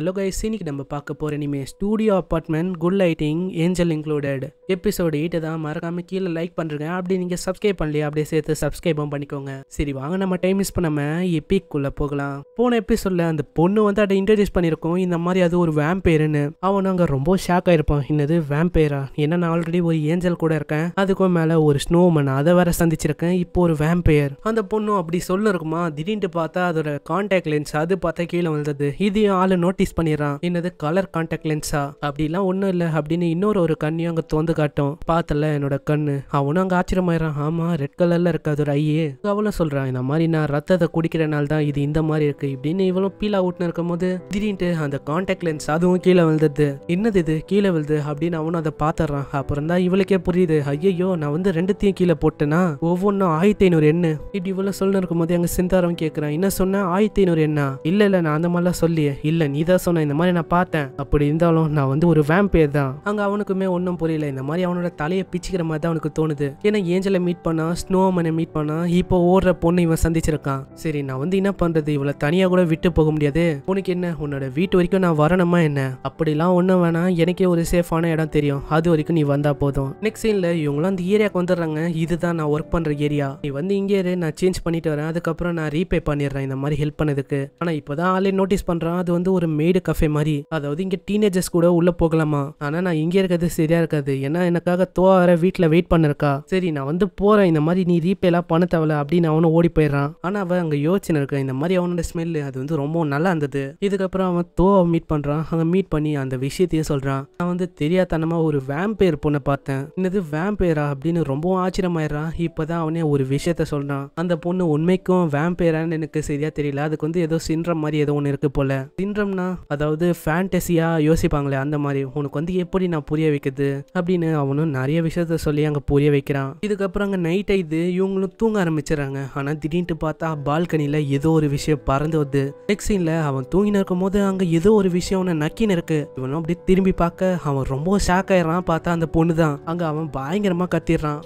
hello guys இன்னைக்கு நம்ம பார்க்க போகிற இனிமே studio apartment good lighting angel included episode eight தான் மறக்காமல் கீழே லைக் பண்ணுறங்க அப்படி நீங்கள் சப்ஸ்கிரைப் பண்ணலையே அப்படியே சேர்த்து சப்ஸ்கிரைபும் பண்ணிக்கோங்க சரி வாங்க நம்ம டைம் மிஸ் பண்ணாமல் எப்பிக்குள்ளே போகலாம் போன எபிசோடில் அந்த பொண்ணு வந்து அதை இன்ட்ரடியூஸ் பண்ணியிருக்கோம் இந்த மாதிரி அது ஒரு வேம்பேருன்னு அவன் நாங்கள் ரொம்ப ஷாக் ஆகிருப்பான் என்னது வேம்பேரா என்ன நான் ஆல்ரெடி ஒரு ஏஞ்சல் கூட இருக்கேன் அதுக்கும் மேலே ஒரு ஸ்னோமன் அதை வேற சந்திச்சிருக்கேன் இப்போ ஒரு வேம்பேர் அந்த பொண்ணு அப்படி சொல்லிருக்குமா திடீர்னு பார்த்தா அதோட கான்டாக்ட் லென்ஸ் அது பார்த்தா கீழே வந்தது இதையும் ஆள் நோட்டீஸ் ரிலீஸ் பண்ணிடுறான் என்னது கலர் கான்டாக்ட் லென்ஸா அப்படிலாம் ஒன்றும் இல்லை அப்படின்னு இன்னொரு ஒரு கண்ணையும் அங்கே தோந்து காட்டும் பார்த்தல என்னோட கண்ணு அவனும் அங்கே ஆச்சரியமாயிரான் ஆமாம் ரெட் கலரில் இருக்காது ஒரு ஐயே அவளும் சொல்கிறான் இந்த மாதிரி நான் ரத்தத்தை குடிக்கிறனால தான் இது இந்த மாதிரி இருக்கு இப்படின்னு இவளும் பீலா அவுட்னு இருக்கும் போது திடீர்னு அந்த கான்டாக்ட் லென்ஸ் அதுவும் கீழே விழுந்தது என்னது இது கீழே விழுது அப்படின்னு அவனும் அதை பார்த்துட்றான் அப்புறம் தான் இவளுக்கே புரியுது ஐயோ நான் வந்து ரெண்டுத்தையும் கீழே போட்டேன்னா ஒவ்வொன்றும் ஆயிரத்தி ஐநூறு எண்ணு இப்படி இவ்வளோ சொல்லணும் போது அங்கே சிந்தாரம் கேட்குறான் என்ன சொன்ன ஆயிரத்தி ஐநூறு எண்ணா இல்லை இல்லை நான் அந்த மாதிரிலாம் சொல்லியே இல்லை நீ சொன்னேன் இந்த மாதிரி நான் பார்த்தேன் அப்படி இருந்தாலும் நான் வந்து ஒரு வேம்பேர் தான் அங்கே அவனுக்குமே ஒன்றும் புரியல இந்த மாதிரி அவனோட தலையை பிச்சுக்கிற மாதிரி தான் அவனுக்கு தோணுது ஏன்னா ஏஞ்சலை மீட் பண்ணா ஸ்னோமனை மீட் பண்ணா இப்போ ஓடுற பொண்ணு இவன் சந்திச்சிருக்கான் சரி நான் வந்து என்ன பண்றது இவளை தனியாக கூட விட்டு போக முடியாது உனக்கு என்ன உன்னோட வீட்டு வரைக்கும் நான் வரணுமா என்ன அப்படிலாம் ஒன்றும் வேணாம் எனக்கே ஒரு சேஃபான இடம் தெரியும் அது வரைக்கும் நீ வந்தா போதும் நெக்ஸ்ட் சீன்ல இவங்களும் அந்த ஏரியாவுக்கு வந்துடுறாங்க இதுதான் நான் ஒர்க் பண்ணுற ஏரியா நீ வந்து இங்கே நான் சேஞ்ச் பண்ணிட்டு வரேன் அதுக்கப்புறம் நான் ரீபே பண்ணிடுறேன் இந்த மாதிரி ஹெல்ப் பண்ணதுக்கு ஆனால் இப்போதான் ஆளே நோட்டீஸ் பண்ணுறான் அது வந்து ஒரு மே பெய்டு கஃபே மாதிரி அதாவது இங்கே டீனேஜர்ஸ் கூட உள்ளே போகலாமா ஆனால் நான் இங்கே இருக்கிறது சரியா இருக்காது ஏன்னா எனக்காக தோ வர வீட்டில் வெயிட் பண்ணிருக்கா சரி நான் வந்து போகிறேன் இந்த மாதிரி நீ ரீபேலாம் பண்ண தேவை அப்படின்னு அவனும் ஓடி போயிடுறான் ஆனால் அவன் அங்கே யோசனை இருக்க இந்த மாதிரி அவனோட ஸ்மெல் அது வந்து ரொம்ப நல்லா இருந்தது இதுக்கப்புறம் அவன் தோவை மீட் பண்ணுறான் அங்கே மீட் பண்ணி அந்த விஷயத்தையே சொல்கிறான் நான் வந்து தெரியாதனமாக ஒரு வேம்பேர் பொண்ணை பார்த்தேன் என்னது வேம்பேரா அப்படின்னு ரொம்பவும் ஆச்சரியமாயிடுறான் இப்போ தான் அவனே ஒரு விஷயத்த சொல்கிறான் அந்த பொண்ணு உண்மைக்கும் வேம்பேரான்னு எனக்கு சரியாக தெரியல அதுக்கு வந்து ஏதோ சின்ரம் மாதிரி ஏதோ ஒன்று இருக்குது போல சின்ரம்னா அதாவது ஃபேண்டசியாக யோசிப்பாங்களே அந்த மாதிரி உனக்கு வந்து எப்படி நான் புரிய வைக்கிறது அப்படின்னு அவனும் நிறைய விஷயத்த சொல்லி அங்கே புரிய வைக்கிறான் இதுக்கப்புறம் அங்கே நைட் ஆயிடுது இவங்களும் தூங்க ஆரம்பிச்சிடறாங்க ஆனால் திடீர்னு பார்த்தா பால்கனியில் ஏதோ ஒரு விஷயம் பறந்து வருது நெக்ஸ்ட் அவன் தூங்கின இருக்கும் போது அங்கே ஏதோ ஒரு விஷயம் அவனை நக்கின்னு இருக்கு இவனும் அப்படியே திரும்பி பார்க்க அவன் ரொம்ப ஷாக் ஆயிடறான் பார்த்தா அந்த பொண்ணு தான் அங்கே அவன் பயங்கரமாக கத்திடுறான்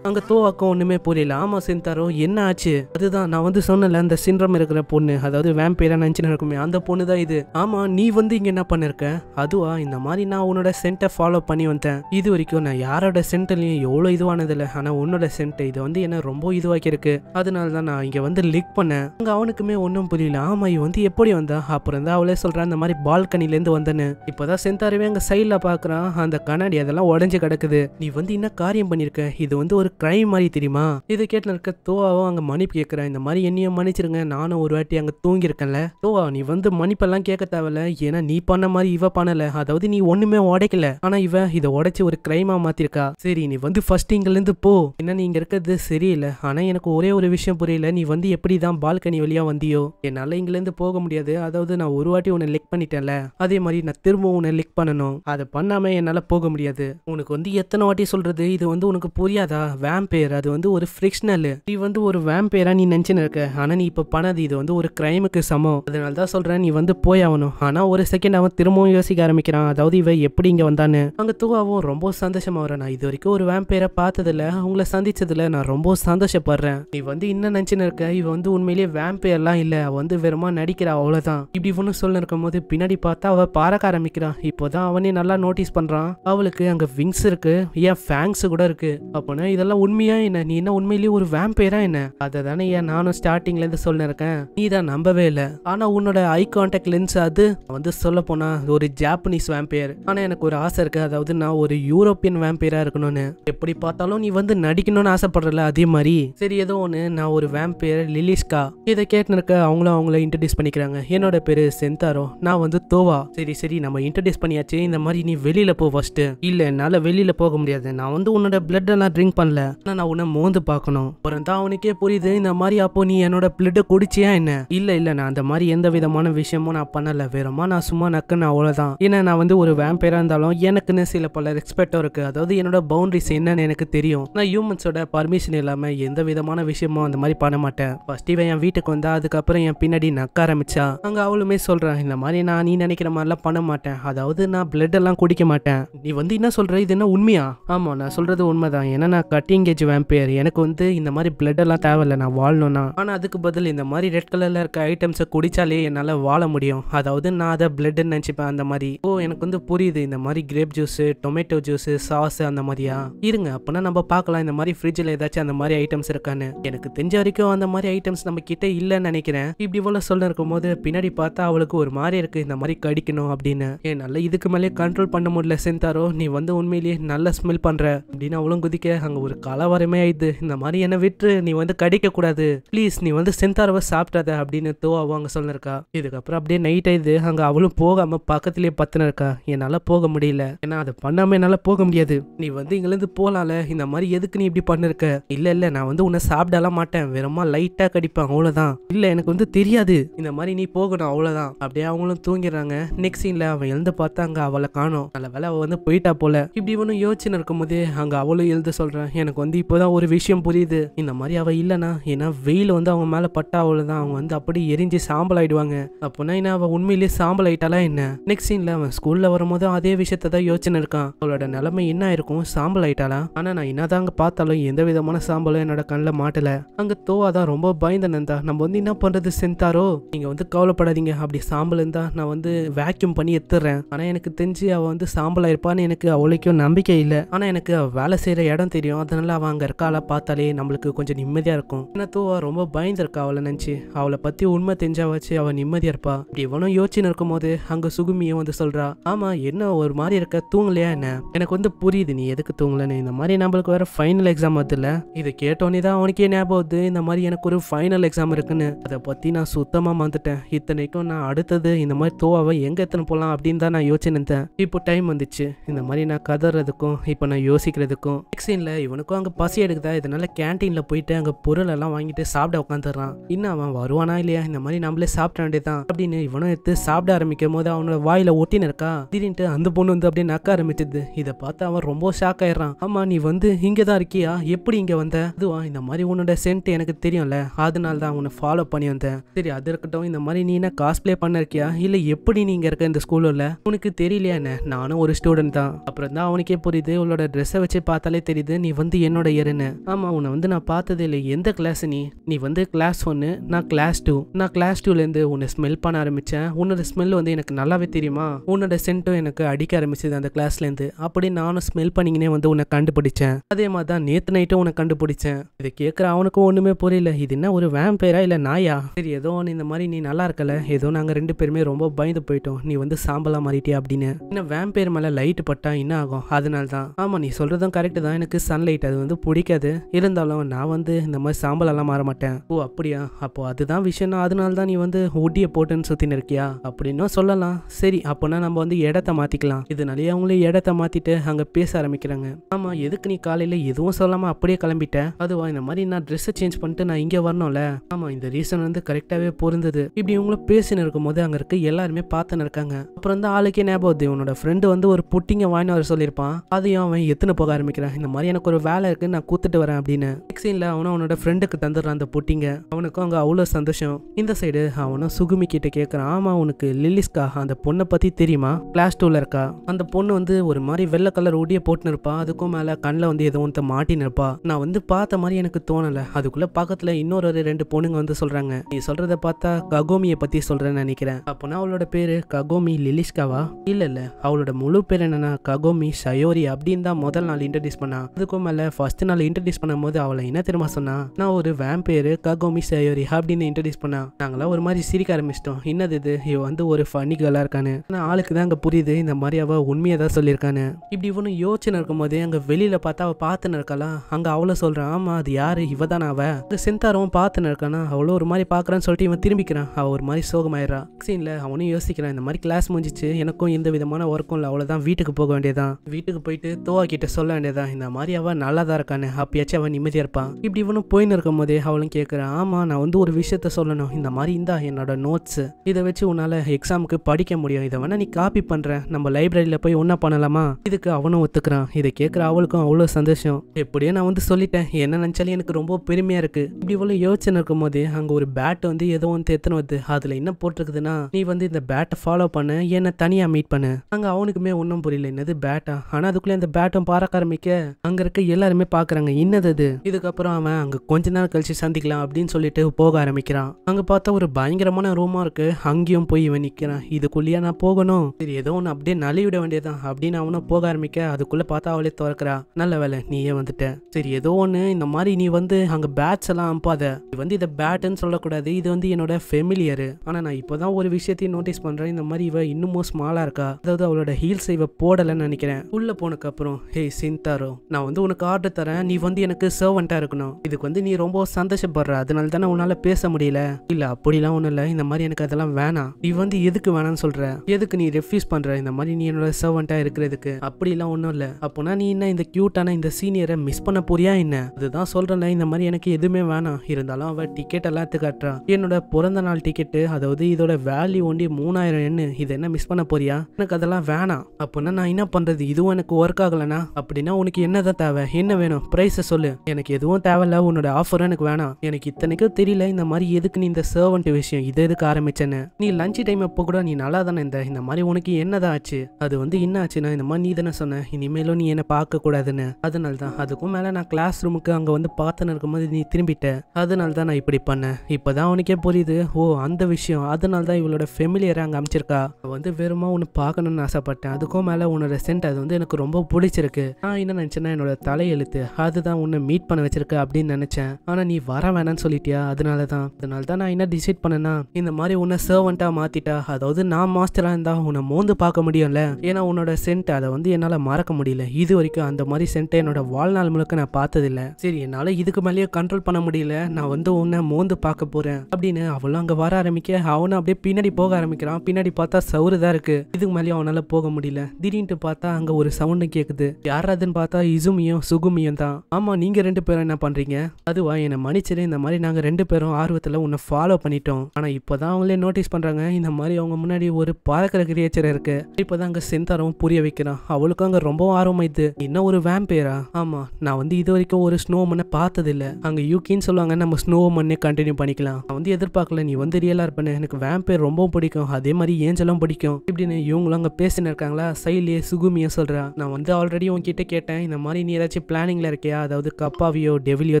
அங்க தோவாக்கும் ஒண்ணுமே புரியல ஆமா சிந்தாரோ என்ன ஆச்சு அதுதான் நான் வந்து சொன்னல அந்த சின்ரம் இருக்கிற பொண்ணு அதாவது வேம்பேரா நினைச்சு இருக்குமே அந்த பொண்ணு தான் இது ஆமா நீ வந்து இங்க என்ன பண்ணிருக்க அதுவா இந்த மாதிரி நான் உன்னோட சென்ட்டை ஃபாலோ பண்ணி வந்தேன் இது வரைக்கும் நான் யாரோட சென்ட்லையும் எவ்வளோ இதுவானது இல்லை ஆனால் உன்னோட சென்ட் இது வந்து என்ன ரொம்ப இதுவாக்கி இருக்கு அதனால தான் நான் இங்கே வந்து லிக் பண்ணேன் அங்கே அவனுக்குமே ஒன்றும் புரியல ஆமா இவன் வந்து எப்படி வந்தா அப்புறம் தான் அவளே சொல்கிறான் இந்த மாதிரி பால்கனிலேருந்து வந்தேன்னு இப்பதான் சென்தாரவே அங்க சைடில் பாக்குறான் அந்த கண்ணாடி அதெல்லாம் உடஞ்சு கிடக்குது நீ வந்து என்ன காரியம் பண்ணியிருக்க இது வந்து ஒரு கிரைம் மாதிரி தெரியுமா இதை கேட்டு இருக்க தோவாவும் அங்க மன்னிப்பு கேட்குறேன் இந்த மாதிரி என்னையும் மன்னிச்சிருங்க நானும் ஒரு வாட்டி அங்க தூங்கியிருக்கேன்ல தோவா நீ வந்து மன்னிப்பெல்லாம் கேட்க தேவையில்ல ஏன்னா நீ பண்ண மாதிரி இவ பண்ணல அதாவது நீ ஒண்ணுமே உடைக்கல ஆனா இவ இதை உடைச்சு ஒரு கிரைமா மாத்திருக்கா சரி நீ வந்து ஃபர்ஸ்ட் இங்கிலிருந்து போ என்ன நீ இருக்கிறது சரியில்லை ஆனா எனக்கு ஒரே ஒரு விஷயம் புரியல நீ வந்து எப்படி தான் பால்கனி வழியா வந்தியோ என்னால இருந்து போக முடியாது அதாவது நான் ஒரு வாட்டி உன்னை லிக் பண்ணிட்டேன்ல அதே மாதிரி நான் திரும்ப உன்னை லிக் பண்ணணும் அதை பண்ணாம என்னால போக முடியாது உனக்கு வந்து எத்தனை வாட்டி சொல்றது இது வந்து உனக்கு புரியாதா வேம்பேர் அது வந்து ஒரு ஃப்ரிக்ஷனல் நீ வந்து ஒரு வேம்பேரா நீ நினைச்சுன்னு இருக்க ஆனால் நீ இப்போ பண்ணது இது வந்து ஒரு கிரைமுக்கு சமம் அதனால தான் சொல்கிறேன் நீ வந்து போய் ஆகணும் ஆனால் ஒரு செகண்ட் அவன் திரும்பவும் யோசிக்க ஆரம்பிக்கிறான் அதாவது இவன் எப்படி இங்கே வந்தான்னு அங்கே தூவாவும் ரொம்ப சந்தோஷமாக வரேன் நான் இது வரைக்கும் ஒரு வேம்பேரை பார்த்ததில்ல அவங்கள சந்திச்சதுல நான் ரொம்ப சந்தோஷப்படுறேன் நீ வந்து இன்னும் நினச்சின்னு இருக்க இவன் வந்து உண்மையிலேயே வேம்பேர்லாம் இல்லை அவள் வந்து வெறுமா நடிக்கிறா அவ்வளவுதான் இப்படி ஒண்ணு சொல்ல இருக்கும் போது பின்னாடி பார்த்தா அவள் பார்க்க ஆரம்பிக்கிறான் இப்போதான் அவனே நல்லா நோட்டீஸ் பண்ணுறான் அவளுக்கு அங்கே விங்ஸ் இருக்குது ஏன் ஃபேங்ஸ் கூட இருக்குது அப்போனா இதெல்லாம் இதெல்லாம் உண்மையா என்ன நீ என்ன உண்மையிலேயே ஒரு வேம்பையரா என்ன அதை தானே ஏன் நானும் ஸ்டார்டிங்ல இருந்து சொல்லிருக்கேன் நீ தான் நம்பவே இல்லை ஆனா உன்னோட ஐ கான்டாக்ட் லென்ஸ் அது வந்து சொல்ல போனா ஒரு ஜாப்பனீஸ் வேம்பையர் ஆனா எனக்கு ஒரு ஆசை இருக்கு அதாவது நான் ஒரு யூரோப்பியன் வேம்பையரா இருக்கணும்னு எப்படி பார்த்தாலும் நீ வந்து நடிக்கணும்னு ஆசைப்படுறல அதே மாதிரி சரி ஏதோ ஒன்று நான் ஒரு வேம்பையர் லிலிஸ்கா இதை கேட்டுருக்க அவங்களும் அவங்கள இன்ட்ரடியூஸ் பண்ணிக்கிறாங்க என்னோட பேரு சென்தாரோ நான் வந்து தோவா சரி சரி நம்ம இன்ட்ரடியூஸ் பண்ணியாச்சு இந்த மாதிரி நீ வெளியில போ ஃபர்ஸ்ட் இல்ல என்னால வெளியில போக முடியாது நான் வந்து உன்னோட பிளட் எல்லாம் ட்ரிங்க் பண்ணல நான் உன்னை மோந்து பார்க்கணும் அப்புறம் தான் அவனுக்கே புரியுது இந்த மாதிரி அப்போ நீ என்னோட பிளட்டை குடிச்சியா என்ன இல்ல இல்ல நான் அந்த மாதிரி எந்த விதமான விஷயமும் நான் பண்ணலை வேறமா நான் சும்மா நக்குன்னு அவ்வளோதான் ஏன்னா நான் வந்து ஒரு வேம்பேரா இருந்தாலும் எனக்குன்னு சில பல ரெஸ்பெக்டும் இருக்கு அதாவது என்னோட பவுண்டரிஸ் என்னன்னு எனக்கு தெரியும் நான் ஹியூமன்ஸோட பர்மிஷன் இல்லாமல் எந்த விதமான விஷயமும் அந்த மாதிரி பண்ண மாட்டேன் ஃபர்ஸ்ட் இவன் என் வீட்டுக்கு வந்தா அதுக்கப்புறம் என் பின்னாடி நக்க ஆரம்பிச்சா அங்க அவளுமே சொல்றான் இந்த மாதிரி நான் நீ நினைக்கிற மாதிரிலாம் பண்ண மாட்டேன் அதாவது நான் பிளட் எல்லாம் குடிக்க மாட்டேன் நீ வந்து என்ன சொல்ற இது என்ன உண்மையா ஆமா நான் சொல்கிறது உண்மைதான் ஏன்னா நான் கட்டி கேஜ் வேம்பையர் எனக்கு வந்து இந்த மாதிரி பிளட்டெல்லாம் தேவையில்லை நான் வாழணும்னா ஆனால் அதுக்கு பதில் இந்த மாதிரி ரெட் கலரில் இருக்க ஐட்டம்ஸை குடித்தாலே என்னால் வாழ முடியும் அதாவது நான் அதை பிளட்டுன்னு நினச்சிப்பேன் அந்த மாதிரி ஓ எனக்கு வந்து புரியுது இந்த மாதிரி grape juice tomato juice sauce அந்த மாதிரியா இருங்க அப்போனா நம்ம பார்க்கலாம் இந்த மாதிரி ஃப்ரிட்ஜில் ஏதாச்சும் அந்த மாதிரி ஐட்டம்ஸ் இருக்கான்னு எனக்கு தெரிஞ்ச வரைக்கும் அந்த மாதிரி ஐட்டம்ஸ் நம்ம கிட்ட இல்லைன்னு நினைக்கிறேன் இப்படி போல சொல்ல இருக்கும் போது பின்னாடி பார்த்தா அவளுக்கு ஒரு மாதிரி இருக்கு இந்த மாதிரி கடிக்கணும் அப்படின்னு நல்லா இதுக்கு மேலே கண்ட்ரோல் பண்ண முடியல சென்தாரோ நீ வந்து உண்மையிலேயே நல்லா ஸ்மெல் பண்ணுற அப்படின்னு அவளும் குதிக்க அங்கே ஒரு ஒரு கலவரமே ஆயிடுது இந்த மாதிரி என்னை விட்டு நீ வந்து கடிக்கக்கூடாது ப்ளீஸ் நீ வந்து செந்தாரவை சாப்பிடாத அப்படின்னு தோ அங்கே சொல்லிருக்கா இதுக்கப்புறம் அப்படியே நைட் ஆயிடுது அங்கே அவளும் போகாமல் பக்கத்துலேயே பத்தின இருக்கா என்னால் போக முடியல ஏன்னா அதை பண்ணாமல் என்னால் போக முடியாது நீ வந்து இங்கேருந்து போகலாம்ல இந்த மாதிரி எதுக்கு நீ இப்படி பண்ணிருக்க இல்லை இல்லை நான் வந்து உன்னை சாப்பிடலாம் மாட்டேன் வெறுமா லைட்டாக கடிப்பேன் அவ்வளோதான் இல்லை எனக்கு வந்து தெரியாது இந்த மாதிரி நீ போகணும் அவ்வளோதான் அப்படியே அவங்களும் தூங்கிடுறாங்க நெக்ஸ்ட் சீனில் அவன் எழுந்து பார்த்தாங்க அவளை காணும் நல்ல வேலை அவள் வந்து போயிட்டா போல இப்படி ஒன்றும் யோசனை போதே அங்கே அவளும் எழுந்து சொல்கிறான் எனக்கு வந்து இப்போதான் ஒரு விஷயம் புரியுது இந்த மாதிரி அவள் இல்லைனா ஏன்னா வெயில் வந்து அவங்க மேலே பட்டா தான் அவங்க வந்து அப்படி எரிஞ்சு சாம்பல் ஆயிடுவாங்க அப்போனா என்ன அவள் உண்மையிலேயே சாம்பல் ஆயிட்டாலா என்ன நெக்ஸ்ட் சீனில் அவன் ஸ்கூலில் வரும்போது அதே விஷயத்தை தான் யோசனை இருக்கான் அவளோட நிலைமை என்ன இருக்கும் சாம்பல் ஆயிட்டாலாம் ஆனால் நான் என்னதான் அங்கே பார்த்தாலும் எந்த விதமான சாம்பலும் என்னோட கண்ணில் மாட்டல அங்கே தோவா தான் ரொம்ப பயந்த நந்தா நம்ம வந்து என்ன பண்ணுறது செந்தாரோ நீங்கள் வந்து கவலைப்படாதீங்க அப்படி சாம்பல் இருந்தால் நான் வந்து வேக்யூம் பண்ணி எடுத்துடுறேன் ஆனால் எனக்கு தெரிஞ்சு அவள் வந்து சாம்பல் ஆயிருப்பான்னு எனக்கு அவ்வளோக்கும் நம்பிக்கை இல்லை ஆனால் எனக்கு வேலை செய்கிற இடம் தெரியும் அதனால் அவன் அங்கே இருக்காளா பார்த்தாலே நம்மளுக்கு கொஞ்சம் நிம்மதியாக இருக்கும் ஏன்னா அவள் ரொம்ப பயந்துருக்கா அவளை நினச்சி அவளை பற்றி உண்மை தெரிஞ்சா வச்சு அவள் நிம்மதியாக இருப்பா இப்படி இவனும் யோசிச்சுன்னு போது அங்கே சுகுமியும் வந்து சொல்கிறா ஆமாம் என்ன ஒரு மாதிரி இருக்க தூங்கலையா என்ன எனக்கு வந்து புரியுது நீ எதுக்கு தூங்கலன்னு இந்த மாதிரி நம்மளுக்கு வேறு ஃபைனல் எக்ஸாம் இல்லை இது கேட்டோன்னே தான் அவனுக்கே ஞாபகம் வருது இந்த மாதிரி எனக்கு ஒரு ஃபைனல் எக்ஸாம் இருக்குன்னு அதை பற்றி நான் சுத்தமாக மறந்துட்டேன் இத்தனைக்கும் நான் அடுத்தது இந்த மாதிரி தோவாவை எங்கே எத்தனை போகலாம் அப்படின்னு தான் நான் யோசிச்சு இருந்தேன் இப்போ டைம் வந்துச்சு இந்த மாதிரி நான் கதறதுக்கும் இப்போ நான் யோசிக்கிறதுக்கும் நெக்ஸ்ட் சீனில் இவனும் அவனுக்கும் அங்கே பசி எடுக்குதா இதனால கேன்டீனில் போயிட்டு அங்கே பொருள் எல்லாம் வாங்கிட்டு சாப்பிட உட்காந்துடுறான் இன்னும் அவன் வருவானா இல்லையா இந்த மாதிரி நம்மளே சாப்பிட வேண்டியதான் அப்படின்னு இவனும் எடுத்து சாப்பிட ஆரம்பிக்கும் போது அவனோட வாயில ஒட்டின்னு இருக்கா திடீர்னு அந்த பொண்ணு வந்து அப்படியே நக்க ஆரம்பிச்சது இதை பார்த்து அவன் ரொம்ப ஷாக் ஆயிடுறான் ஆமா நீ வந்து இங்கே தான் இருக்கியா எப்படி இங்கே வந்த அதுவா இந்த மாதிரி உன்னோட சென்ட் எனக்கு தெரியும்ல அதனால தான் உன்னை ஃபாலோ பண்ணி வந்தேன் சரி அது இருக்கட்டும் இந்த மாதிரி நீ என்ன காஸ்பிளே பண்ண இருக்கியா இல்லை எப்படி நீங்க இருக்க இந்த ஸ்கூலில் உனக்கு தெரியலையா என்ன நானும் ஒரு ஸ்டூடெண்ட் தான் அப்புறம் தான் அவனுக்கே புரியுது உன்னோட ட்ரெஸ்ஸை வச்சு பார்த்தாலே தெரியுது நீ வந்து வந்து என்னோட இயருன்னு ஆமாம் உன்னை வந்து நான் பார்த்ததே இல்லை எந்த கிளாஸ் நீ நீ வந்து கிளாஸ் ஒன்று நான் கிளாஸ் டூ நான் கிளாஸ் டூலேருந்து உன்னை ஸ்மெல் பண்ண ஆரம்பித்தேன் உன்னோட ஸ்மெல் வந்து எனக்கு நல்லாவே தெரியுமா உன்னோட சென்ட்டும் எனக்கு அடிக்க ஆரம்பிச்சது அந்த இருந்து அப்படி நானும் ஸ்மெல் பண்ணிங்கனே வந்து உன்னை கண்டுபிடிச்சேன் அதே மாதிரி தான் நேற்று நைட்டும் உன்னை கண்டுபிடிச்சேன் இதை கேட்குற அவனுக்கும் ஒன்றுமே புரியல இது என்ன ஒரு பேரா இல்லை நாயா சரி ஏதோ இந்த மாதிரி நீ நல்லா இருக்கல ஏதோ நாங்கள் ரெண்டு பேருமே ரொம்ப பயந்து போயிட்டோம் நீ வந்து சாம்பலாக மாறிட்டியா அப்படின்னு இன்னும் வேம்பேர் மேலே லைட் பட்டா என்ன ஆகும் அதனால தான் ஆமாம் நீ சொல்கிறதும் கரெக்டு தான் எனக்கு சன்லைட் ரைட் அது வந்து பிடிக்காது இருந்தாலும் நான் வந்து இந்த மாதிரி சாம்பலெல்லாம் மாற மாட்டேன் ஓ அப்படியா அப்போ அதுதான் விஷயம்னா அதனால தான் நீ வந்து ஒட்டியை போட்டுன்னு சுற்றின்னு இருக்கியா அப்படின்னு சொல்லலாம் சரி அப்போனா நம்ம வந்து இடத்த மாற்றிக்கலாம் இதனாலேயே அவங்களே இடத்த மாற்றிட்டு அங்கே பேச ஆரம்பிக்கிறாங்க ஆமாம் எதுக்கு நீ காலையில் எதுவும் சொல்லாமல் அப்படியே கிளம்பிட்டேன் அதுவா இந்த மாதிரி நான் ட்ரெஸ்ஸை சேஞ்ச் பண்ணிட்டு நான் இங்கே வரணும்ல ஆமாம் இந்த ரீசன் வந்து கரெக்டாகவே பொருந்தது இப்படி இவங்கள இருக்கும் போது அங்கே இருக்க எல்லாருமே பார்த்துன்னு இருக்காங்க அப்புறம் வந்து ஆளுக்கே ஞாபகம் உன்னோட ஃப்ரெண்டு வந்து ஒரு புட்டிங்க வாங்கினு வர சொல்லியிருப்பான் அதையும் அவன் எத்தனை போக ஆரம்பிக்கிறான் இந்த மாதிரி எனக்கு ஒரு வேலை இருக்குன்னு நான் கூத்துட்டு வரேன் அப்படின்னு நெக்ஸ்ட் அவனும் அவனோட ஃப்ரெண்டுக்கு தந்துடுறான் அந்த பொட்டிங்க அவனுக்கும் அங்கே அவ்வளோ சந்தோஷம் இந்த சைடு அவனும் சுகுமி கிட்ட கேட்குறான் ஆமாம் உனக்கு லில்லிஸ்கா அந்த பொண்ணை பற்றி தெரியுமா கிளாஸ் டூவில் இருக்கா அந்த பொண்ணு வந்து ஒரு மாதிரி வெள்ளை கலர் ஒடிய போட்டுன்னு இருப்பா அதுக்கும் மேலே கண்ணில் வந்து ஏதோ ஒன்று மாட்டின்னு இருப்பா நான் வந்து பார்த்த மாதிரி எனக்கு தோணலை அதுக்குள்ளே பக்கத்தில் இன்னொரு ஒரு ரெண்டு பொண்ணுங்க வந்து சொல்கிறாங்க நீ சொல்கிறத பார்த்தா ககோமியை பற்றி சொல்கிறேன்னு நினைக்கிறேன் அப்போனா அவளோட பேர் ககோமி லிலிஸ்காவா இல்லை இல்லை அவளோட முழு பேர் என்னன்னா ககோமி சயோரி அப்படின்னு தான் முதல் நாள் இன்ட்ரடியூஸ் பண்ணா அதுக்கும் மேலே அவளை ஃபர்ஸ்ட் நாள் இன்ட்ரடியூஸ் பண்ணும்போது அவளை என்ன தெரியுமா சொன்னா நான் ஒரு வேம் பேரு ககோமி சயோரி அப்படின்னு இன்ட்ரடியூஸ் பண்ணா நாங்களாம் ஒரு மாதிரி சிரிக்க ஆரம்பிச்சிட்டோம் என்னது இது இவ வந்து ஒரு ஃபனி கேர்லாக இருக்கானு ஆனால் ஆளுக்கு தான் அங்கே புரியுது இந்த மாதிரி அவள் உண்மையை தான் சொல்லியிருக்கானு இப்படி இவனும் யோசனை போது அங்கே வெளியில் பார்த்தா அவள் பார்த்துன்னு இருக்கலாம் அங்கே அவளை சொல்கிறான் ஆமாம் அது யார் இவ தான் அவள் அங்கே செந்தாரவும் பார்த்துன்னு இருக்கானா அவளோ ஒரு மாதிரி பார்க்குறான்னு சொல்லிட்டு இவன் திரும்பிக்கிறான் அவள் ஒரு மாதிரி சோகமாயிடறா சீனில் அவனும் யோசிக்கிறான் இந்த மாதிரி கிளாஸ் முடிஞ்சிச்சு எனக்கும் எந்த விதமான ஒர்க்கும் இல்லை அவ்வளோதான் வீட்டுக்கு போக வேண்டியதான் வீட்டுக்கு போயிட்டு தோவா கிட்ட சொல்ல வேண்டியதான் இந்த மாதிரி அவள் நல்லா தான் இருக்கானே அப்பயாச்சும் அவன் நிம்மதியாக இருப்பான் இப்படி இவனும் போயின்னு இருக்கும் போதே அவளும் கேட்குறான் ஆமாம் நான் வந்து ஒரு விஷயத்த சொல்லணும் இந்த மாதிரி இந்தா என்னோட நோட்ஸ் இதை வச்சு உன்னால் எக்ஸாமுக்கு படிக்க முடியும் இதை வேணா நீ காப்பி பண்ணுற நம்ம லைப்ரரியில் போய் ஒன்றா பண்ணலாமா இதுக்கு அவனும் ஒத்துக்கிறான் இதை கேட்குற அவளுக்கும் அவ்வளோ சந்தோஷம் எப்படியோ நான் வந்து சொல்லிட்டேன் என்ன நினச்சாலும் எனக்கு ரொம்ப பெருமையாக இருக்குது இப்படி இவ்வளோ யோசனை இருக்கும் போது அங்கே ஒரு பேட் வந்து ஏதோ வந்து எத்தனை வருது அதில் என்ன போட்டிருக்குதுன்னா நீ வந்து இந்த பேட்டை ஃபாலோ பண்ண என்னை தனியாக மீட் பண்ணு அங்கே அவனுக்குமே ஒன்றும் புரியல என்னது பேட்டா ஆனால் அதுக்குள்ளே அந்த பேட்டும் பார்க்க ஆரம்பிக்க அங்கே இருக்க எல்லாருமே பார்க்குறாங்க என்னது அது இதுக்கப்புறம் அவன் அங்கே கொஞ்ச நேரம் கழிச்சு சந்திக்கலாம் அப்படின்னு சொல்லிட்டு போக ஆரம்பிக்கிறான் அங்கே பார்த்தா ஒரு பயங்கரமான ரூமாக இருக்கு அங்கேயும் போய் இவன் நிக்கிறான் இதுக்குள்ளேயே நான் போகணும் சரி ஏதோ ஒன்று அப்படியே நலிவிட வேண்டியதான் அப்படின்னு அவனும் போக ஆரம்பிக்க அதுக்குள்ளே பார்த்தா அவளே திறக்கிறா நல்ல வேலை நீயே வந்துட்ட சரி ஏதோ ஒன்று இந்த மாதிரி நீ வந்து அங்கே பேட்ஸ் எல்லாம் அனுப்பாத இது வந்து இதை பேட்டுன்னு சொல்லக்கூடாது இது வந்து என்னோட ஃபெமிலியரு ஆனால் நான் இப்போ தான் ஒரு விஷயத்தையும் நோட்டீஸ் பண்ணுறேன் இந்த மாதிரி இவ இன்னமும் ஸ்மாலாக இருக்கா அதாவது அவளோட ஹீல்ஸ் இவ போடலைன்னு நினைக்கிறேன் உள்ளே போனக்கப்புறம் ஹே சிந்தாரோ நான் வந்து உனக்கு உனக்கு ஆர்டர் தரேன் நீ வந்து எனக்கு சர்வெண்ட்டாக இருக்கணும் இதுக்கு வந்து நீ ரொம்ப சந்தோஷப்படுற அதனால தானே உன்னால் பேச முடியல இல்லை அப்படிலாம் ஒன்றும் இல்லை இந்த மாதிரி எனக்கு அதெல்லாம் வேணாம் நீ வந்து எதுக்கு வேணாம்னு சொல்கிற எதுக்கு நீ ரெஃப்யூஸ் பண்ணுற இந்த மாதிரி நீ என்னோட சர்வெண்ட்டாக இருக்கிறதுக்கு அப்படிலாம் ஒன்றும் இல்லை அப்போனா நீ என்ன இந்த க்யூட்டான இந்த சீனியரை மிஸ் பண்ண போறியா என்ன அதுதான் சொல்கிறேன்ல இந்த மாதிரி எனக்கு எதுவுமே வேணாம் இருந்தாலும் அவள் டிக்கெட் எல்லாம் எடுத்து காட்டுறான் என்னோட பிறந்த நாள் டிக்கெட்டு அதாவது இதோட வேல்யூ ஒண்டி மூணாயிரம் என்ன இது என்ன மிஸ் பண்ண போறியா எனக்கு அதெல்லாம் வேணாம் அப்படின்னா நான் என்ன பண்ணுறது இதுவும் எனக்கு ஒர்க் ஆகலைனா அப்படின்னா உனக்கு என்னதான் தேவை என்ன வேணும் ப்ரைஸை சொல்லு எனக்கு எதுவும் தேவையில்ல உன்னோட ஆஃபரும் எனக்கு வேணாம் எனக்கு இத்தனைக்கும் தெரியல இந்த மாதிரி எதுக்கு நீ இந்த சர்வன்ட் விஷயம் இதை எதுக்கு ஆரம்பிச்சேன்னு நீ லஞ்ச் டைம் அப்போ கூட நீ நல்லா தானே இந்த இந்த மாதிரி உனக்கு என்னதான் ஆச்சு அது வந்து என்ன ஆச்சுன்னா இந்த மாதிரி நீ தானே சொன்ன இனிமேலும் நீ என்னை பார்க்க கூடாதுன்னு அதனால தான் அதுக்கும் மேலே நான் கிளாஸ் ரூமுக்கு அங்கே வந்து பார்த்துன்னு இருக்கும்போது நீ திரும்பிட்ட அதனால தான் நான் இப்படி பண்ணேன் இப்பதான் உனக்கே புரியுது ஓ அந்த விஷயம் அதனால தான் இவளோட ஃபெமிலியரை அங்கே அமைச்சிருக்கா வந்து வெறுமா உன்னை பார்க்கணும்னு ஆசைப்பட்டேன் அதுக்கும் மேலே உன்னோட சென்ட் அது வந்து எனக்கு ரொம்ப பிடிச்சிருக்கு நான் என்ன நினச்சேன்னா என்னோட தலை தலையெழுத்து அதுதான் உன்னை மீட் பண்ண வச்சிருக்க அப்படின்னு நினைச்சேன் ஆனா நீ வர வேணாம்னு சொல்லிட்டியா அதனால தான் அதனால தான் நான் என்ன டிசைட் பண்ணனா இந்த மாதிரி உன்னை சர்வெண்ட்டா மாத்திட்டா அதாவது நான் மாஸ்டரா இருந்தா உன்னை மோந்து பார்க்க முடியும்ல ஏன்னா உன்னோட சென்ட் அதை வந்து என்னால மறக்க முடியல இது வரைக்கும் அந்த மாதிரி சென்ட்டை என்னோட வாழ்நாள் முழுக்க நான் பார்த்ததில்ல சரி என்னால இதுக்கு மேலேயே கண்ட்ரோல் பண்ண முடியல நான் வந்து உன்னை மோந்து பார்க்க போறேன் அப்படின்னு அவளும் அங்க வர ஆரம்பிக்க அவனும் அப்படியே பின்னாடி போக ஆரம்பிக்கிறான் பின்னாடி பார்த்தா சவுருதான் இருக்கு இதுக்கு மேலேயே அவனால போக முடியல திடீர்னு பார்த்தா அங்க ஒரு சவுண்ட் கேக்குது யாராதுன்னு பார்த்தா இசுமியும் சுகுமியும் தான் ஆமா நீங்க ரெண்டு பேரும் என்ன பண்ணுறீங்க அதுவா என்னை மன்னிச்சிரு இந்த மாதிரி நாங்கள் ரெண்டு பேரும் ஆர்வத்தில் உன்னை ஃபாலோ பண்ணிட்டோம் ஆனால் இப்பதான் அவங்களே நோட்டீஸ் பண்றாங்க இந்த மாதிரி அவங்க முன்னாடி ஒரு பறக்கிற கிரியேச்சர் இருக்கு இப்பதான் அங்க அங்கே செந்தாரவும் புரிய வைக்கிறான் அவளுக்கும் அங்கே ரொம்பவும் இது என்ன ஒரு வேம்பேரா ஆமா நான் வந்து இது வரைக்கும் ஒரு ஸ்னோ மண்ணை பார்த்ததில்ல அங்கே யூகின்னு சொல்லுவாங்க நம்ம ஸ்னோ மண்ணே கண்டினியூ பண்ணிக்கலாம் நான் வந்து எதிர்பார்க்கல நீ வந்து ரியலாக இருப்பேன் எனக்கு வேம்பேர் ரொம்பவும் பிடிக்கும் அதே மாதிரி ஏஞ்சலும் பிடிக்கும் இப்படின்னு இவங்களும் அங்கே பேசினு இருக்காங்களா சைலே சுகுமியை சொல்கிறா நான் வந்து ஆல்ரெடி உங்ககிட்ட கேட்டேன் இந்த மாதிரி நீ ஏதாச்சும் ஏதாச்சும் பிளானிங்கில் இருக்கியா அதாவது கப்பாவியோ டெவிலியோ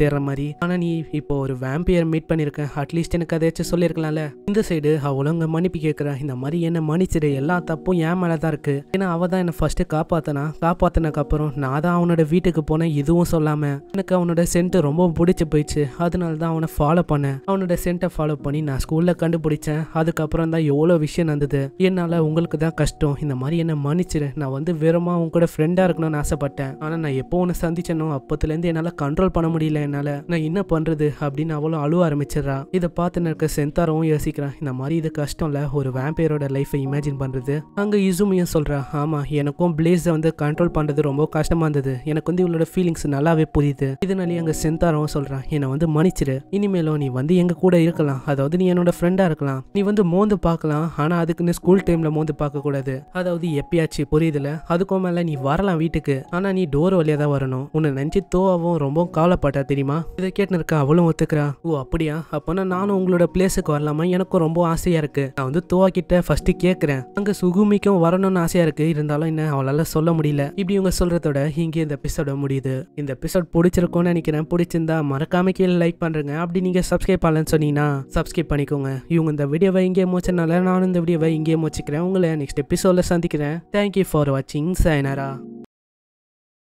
தேர்ற மாதிரி ஆனால் நீ இப்போ ஒரு வேம்பியர் மீட் பண்ணியிருக்கேன் அட்லீஸ்ட் எனக்கு அதையாச்சும் சொல்லியிருக்கலாம்ல இந்த சைடு அவளுங்க மன்னிப்பு கேட்குறா இந்த மாதிரி என்ன மன்னிச்சிடு எல்லா தப்பும் ஏன் மேலே தான் இருக்குது ஏன்னா அவள் தான் என்னை ஃபஸ்ட்டு காப்பாற்றினா காப்பாற்றினக்கப்புறம் நான் தான் அவனோட வீட்டுக்கு போனேன் இதுவும் சொல்லாமல் எனக்கு அவனோட சென்ட்டு ரொம்ப பிடிச்சி போயிடுச்சு அதனால தான் அவனை ஃபாலோ பண்ணேன் அவனோட சென்ட்டை ஃபாலோ பண்ணி நான் ஸ்கூலில் கண்டுபிடிச்சேன் அதுக்கப்புறம் தான் எவ்வளோ விஷயம் நடந்தது என்னால் உங்களுக்கு தான் கஷ்டம் இந்த மாதிரி என்ன மன்னிச்சிரு நான் வந்து வெறுமா உன் கூட ஃப்ரெண்டாக இருக்கணும்னு ஆசைப்பட்டேன் ஆனால் நான் எப்போ சந்திச்சனோ அப்போத்துலேருந்து என்னால் கண்ட்ரோல் பண்ண முடியல என்னால் நான் என்ன பண்ணுறது அப்படின்னு அவளும் அழுவ ஆரம்பிச்சிடறா இதை பார்த்து இருக்க சென்தாரவும் யோசிக்கிறான் இந்த மாதிரி இது கஷ்டம்ல ஒரு வேம்பையரோட லைஃப்பை இமேஜின் பண்ணுறது அங்கே இசுமையும் சொல்கிறா ஆமாம் எனக்கும் பிளேஸை வந்து கண்ட்ரோல் பண்ணுறது ரொம்ப கஷ்டமாக இருந்தது எனக்கு வந்து இவளோட ஃபீலிங்ஸ் நல்லாவே புரியுது இதனாலேயே அங்கே சென்தாரவும் சொல்கிறான் என்னை வந்து மன்னிச்சிடு இனிமேலும் நீ வந்து எங்கள் கூட இருக்கலாம் அதாவது நீ என்னோட ஃப்ரெண்டாக இருக்கலாம் நீ வந்து மோந்து பார்க்கலாம் ஆனால் அதுக்குன்னு ஸ்கூல் டைமில் மோந்து பார்க்கக்கூடாது அதாவது எப்பயாச்சும் புரியுதுல அதுக்கும் மேலே நீ வரலாம் வீட்டுக்கு ஆனால் நீ டோர் வழியாக தான் வரணும் உன்னை நெஞ்சு தோவாவும் ரொம்ப கவலைப்பட்டா தெரியுமா இதை இருக்க அவளும் ஒத்துக்கிறா ஓ அப்படியா அப்போனா நானும் உங்களோட பிளேஸுக்கு வரலாமா எனக்கும் ரொம்ப ஆசையாக இருக்கு நான் வந்து தோவா கிட்ட ஃபர்ஸ்ட் கேட்குறேன் அங்கே சுகுமிக்கும் வரணும்னு ஆசையாக இருக்கு இருந்தாலும் என்ன அவளால சொல்ல முடியல இப்படி இவங்க சொல்றதோட இங்கே இந்த எபிசோட முடியுது இந்த எபிசோட் பிடிச்சிருக்கும்னு நினைக்கிறேன் பிடிச்சிருந்தா மறக்காம கீழே லைக் பண்றேங்க அப்படி நீங்கள் சப்ஸ்கிரைப் பண்ணலன்னு சொன்னீங்கன்னா சப்ஸ்கிரைப் பண்ணிக்கோங்க இவங்க இந்த வீடியோவை இங்கே மூச்சனால நானும் இந்த வீடியோவை இங்கே மூச்சிக்கிறேன் உங்களை நெக்ஸ்ட் எபிசோடில் சந்திக்கிறேன் தேங்க்யூ ஃபார் வாட்சிங் சைனரா